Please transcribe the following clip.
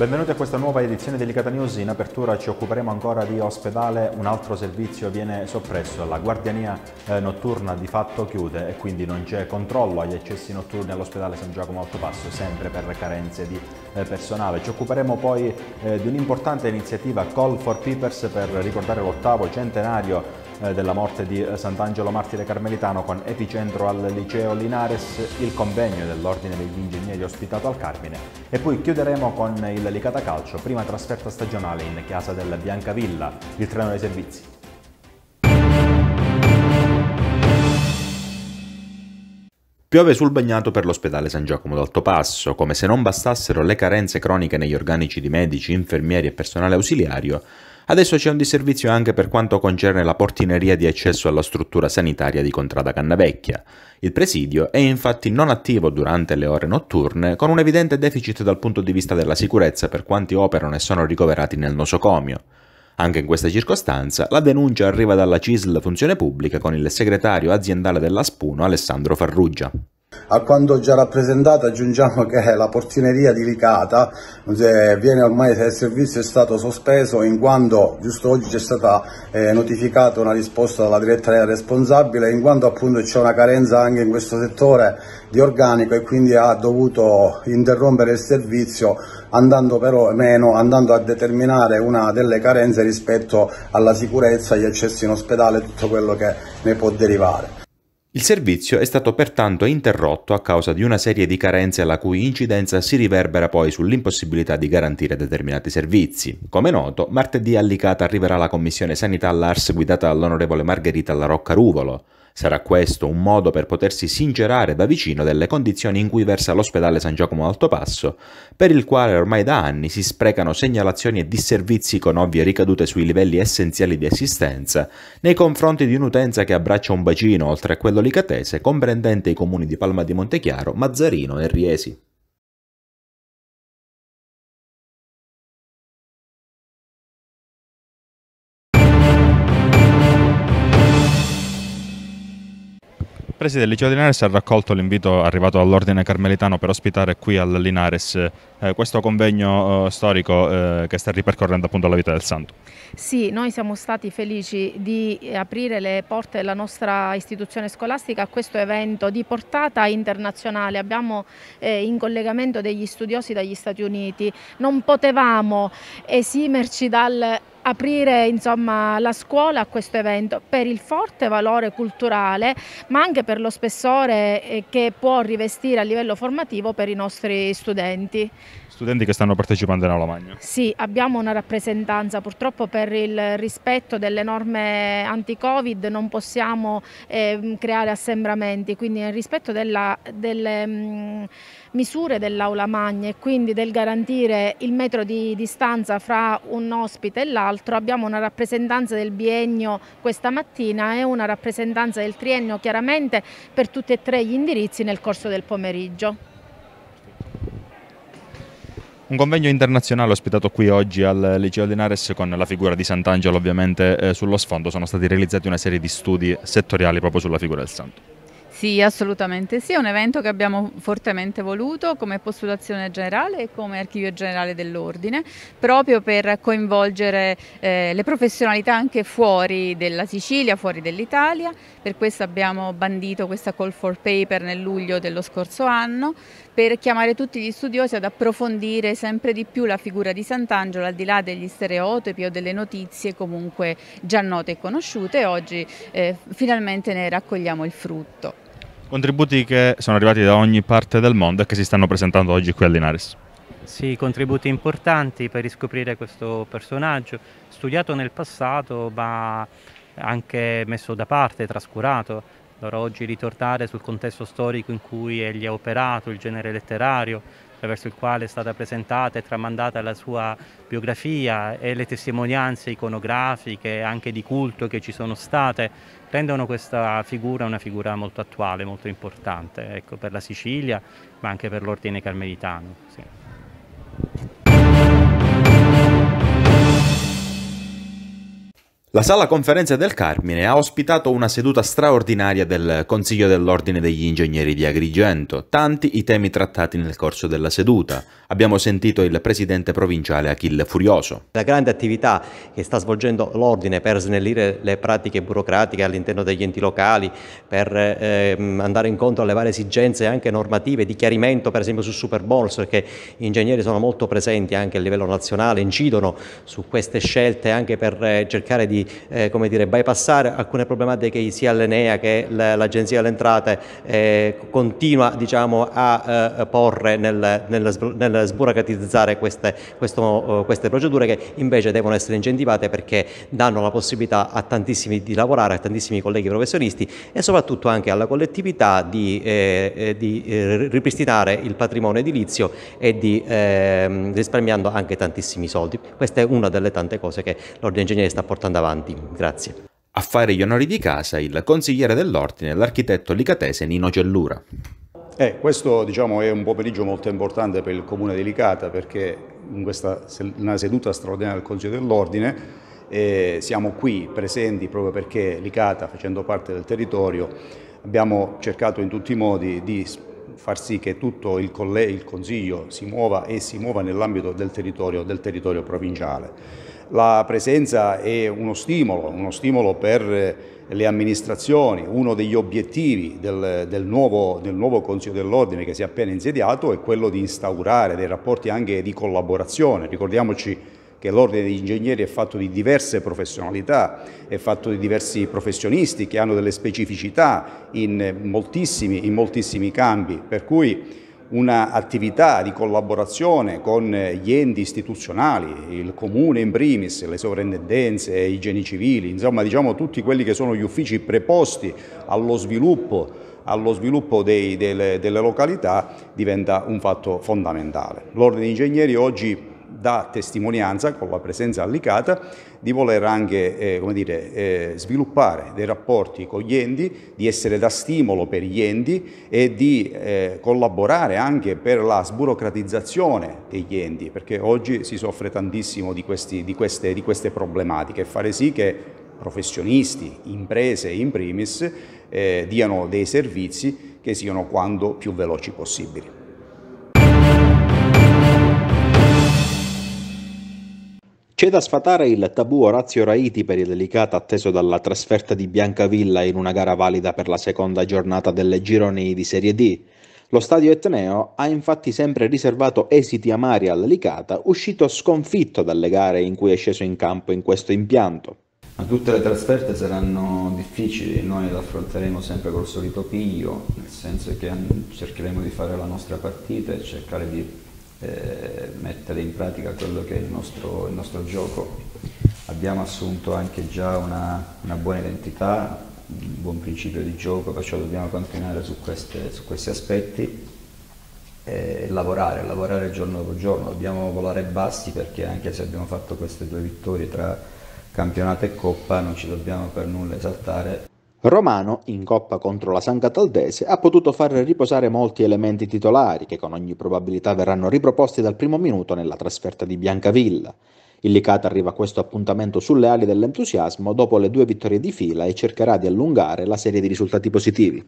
Benvenuti a questa nuova edizione di Licata News. In apertura ci occuperemo ancora di ospedale. Un altro servizio viene soppresso. La guardiania eh, notturna di fatto chiude e quindi non c'è controllo agli accessi notturni all'ospedale San Giacomo Altopasso, sempre per carenze di eh, personale. Ci occuperemo poi eh, di un'importante iniziativa Call for Peepers per ricordare l'ottavo centenario eh, della morte di eh, Sant'Angelo Martire Carmelitano con epicentro al liceo Linares, il convegno dell'Ordine degli Ingegneri ospitato al Carmine e poi chiuderemo con il Licata Calcio, prima trasferta stagionale in casa del Biancavilla, il treno dei servizi. Piove sul bagnato per l'ospedale San Giacomo d'Alto Passo, come se non bastassero le carenze croniche negli organici di medici, infermieri e personale ausiliario, Adesso c'è un disservizio anche per quanto concerne la portineria di accesso alla struttura sanitaria di Contrada Cannavecchia. Il presidio è infatti non attivo durante le ore notturne, con un evidente deficit dal punto di vista della sicurezza per quanti operano e sono ricoverati nel nosocomio. Anche in questa circostanza la denuncia arriva dalla CISL Funzione Pubblica con il segretario aziendale della Spuno Alessandro Farrugia. A quanto già rappresentato aggiungiamo che la portineria di Licata eh, viene ormai il servizio è stato sospeso in quanto giusto oggi c'è stata eh, notificata una risposta dalla direttoria responsabile in quanto appunto c'è una carenza anche in questo settore di organico e quindi ha dovuto interrompere il servizio andando però meno, andando a determinare una delle carenze rispetto alla sicurezza, agli accessi in ospedale e tutto quello che ne può derivare. Il servizio è stato pertanto interrotto a causa di una serie di carenze la cui incidenza si riverbera poi sull'impossibilità di garantire determinati servizi. Come noto, martedì a Licata arriverà la commissione sanità LARS guidata dall'onorevole Margherita Larocca Ruvolo. Sarà questo un modo per potersi sincerare da vicino delle condizioni in cui versa l'ospedale San Giacomo Passo, per il quale ormai da anni si sprecano segnalazioni e disservizi con ovvie ricadute sui livelli essenziali di assistenza nei confronti di un'utenza che abbraccia un bacino oltre a quello licatese comprendente i comuni di Palma di Montechiaro, Mazzarino e Riesi. Preside, il liceo di Linares ha raccolto l'invito arrivato dall'Ordine Carmelitano per ospitare qui al Linares eh, questo convegno eh, storico eh, che sta ripercorrendo appunto la vita del santo. Sì, noi siamo stati felici di aprire le porte della nostra istituzione scolastica a questo evento di portata internazionale. Abbiamo eh, in collegamento degli studiosi dagli Stati Uniti. Non potevamo esimerci dal aprire insomma, la scuola a questo evento per il forte valore culturale ma anche per lo spessore eh, che può rivestire a livello formativo per i nostri studenti studenti che stanno partecipando in Aula Magna. Sì, abbiamo una rappresentanza, purtroppo per il rispetto delle norme anti-Covid non possiamo eh, creare assembramenti, quindi nel rispetto della, delle mh, mm, misure dell'Aula Magna e quindi del garantire il metro di distanza fra un ospite e l'altro, abbiamo una rappresentanza del biennio questa mattina e una rappresentanza del triennio chiaramente per tutti e tre gli indirizzi nel corso del pomeriggio. Un convegno internazionale ospitato qui oggi al Liceo di Nares con la figura di Sant'Angelo ovviamente eh, sullo sfondo, sono stati realizzati una serie di studi settoriali proprio sulla figura del santo. Sì, assolutamente sì, è un evento che abbiamo fortemente voluto come postulazione generale e come archivio generale dell'ordine, proprio per coinvolgere eh, le professionalità anche fuori della Sicilia, fuori dell'Italia, per questo abbiamo bandito questa call for paper nel luglio dello scorso anno, per chiamare tutti gli studiosi ad approfondire sempre di più la figura di Sant'Angelo al di là degli stereotipi o delle notizie comunque già note e conosciute, oggi eh, finalmente ne raccogliamo il frutto. Contributi che sono arrivati da ogni parte del mondo e che si stanno presentando oggi qui a Linares. Sì, contributi importanti per riscoprire questo personaggio, studiato nel passato ma anche messo da parte, trascurato. Allora oggi ritornare sul contesto storico in cui egli ha operato, il genere letterario, attraverso il quale è stata presentata e tramandata la sua biografia e le testimonianze iconografiche, anche di culto che ci sono state, rendono questa figura una figura molto attuale, molto importante ecco, per la Sicilia, ma anche per l'ordine carmelitano. Sì. La sala conferenze del Carmine ha ospitato una seduta straordinaria del Consiglio dell'Ordine degli Ingegneri di Agrigento, tanti i temi trattati nel corso della seduta. Abbiamo sentito il presidente provinciale Achille Furioso. La grande attività che sta svolgendo l'Ordine per snellire le pratiche burocratiche all'interno degli enti locali, per ehm, andare incontro alle varie esigenze anche normative di chiarimento per esempio su Superbolls, perché gli ingegneri sono molto presenti anche a livello nazionale, incidono su queste scelte anche per eh, cercare di di eh, dire, bypassare alcune problematiche che sia l'Enea che l'Agenzia delle Entrate eh, continua diciamo, a eh, porre nel, nel, nel sburocratizzare queste, questo, oh, queste, procedure che invece devono essere incentivate perché danno la possibilità a tantissimi di lavorare, a tantissimi colleghi professionisti e soprattutto anche alla collettività di, eh, eh, di eh, ripristinare il patrimonio edilizio e di ehm, risparmiando anche tantissimi soldi. Questa è una delle tante cose che l'Ordine Ingegneri sta portando avanti avanti. Grazie. A fare gli onori di casa il consigliere dell'ordine, l'architetto licatese Nino Cellura. Eh, questo diciamo, è un pomeriggio molto importante per il comune di Licata perché in questa, una seduta straordinaria del Consiglio dell'Ordine eh, siamo qui presenti proprio perché Licata, facendo parte del territorio, abbiamo cercato in tutti i modi di far sì che tutto il, il Consiglio si muova e si muova nell'ambito del del territorio provinciale la presenza è uno stimolo, uno stimolo per eh, le amministrazioni, uno degli obiettivi del, del nuovo, del nuovo Consiglio dell'Ordine che si è appena insediato è quello di instaurare dei rapporti anche di collaborazione. Ricordiamoci che l'Ordine degli Ingegneri è fatto di diverse professionalità, è fatto di diversi professionisti che hanno delle specificità in moltissimi, in moltissimi campi, per cui un'attività di collaborazione con eh, gli enti istituzionali, il comune in primis, le sovrintendenze, i geni civili, insomma diciamo tutti quelli che sono gli uffici preposti allo sviluppo, allo sviluppo dei, delle, delle località diventa un fatto fondamentale. L'ordine degli ingegneri oggi dà testimonianza con la presenza allicata di voler anche eh, dire, eh, sviluppare dei rapporti con gli enti, di essere da stimolo per gli enti e di eh, collaborare anche per la sburocratizzazione degli enti, perché oggi si soffre tantissimo di, questi, di, queste, di queste problematiche e fare sì che professionisti, imprese in primis, eh, diano dei servizi che siano quanto più veloci possibili. C'è da sfatare il tabù Orazio Raiti per il delicato atteso dalla trasferta di Biancavilla in una gara valida per la seconda giornata delle gironi di Serie D. Lo stadio etneo ha infatti sempre riservato esiti amari all'Alicata, uscito sconfitto dalle gare in cui è sceso in campo in questo impianto. Ma tutte le trasferte saranno difficili, noi le affronteremo sempre col solito piglio, nel senso che cercheremo di fare la nostra partita e cercare di eh, mettere in pratica quello che è il nostro, il nostro gioco. Abbiamo assunto anche già una, una, buona identità, un buon principio di gioco, perciò dobbiamo continuare su, queste, su questi aspetti e lavorare, lavorare giorno dopo giorno. Dobbiamo volare bassi perché anche se abbiamo fatto queste due vittorie tra campionato e coppa non ci dobbiamo per nulla esaltare. Romano, in coppa contro la San Cataldese, ha potuto far riposare molti elementi titolari che con ogni probabilità verranno riproposti dal primo minuto nella trasferta di Biancavilla. Il Licata arriva a questo appuntamento sulle ali dell'entusiasmo dopo le due vittorie di fila e cercherà di allungare la serie di risultati positivi.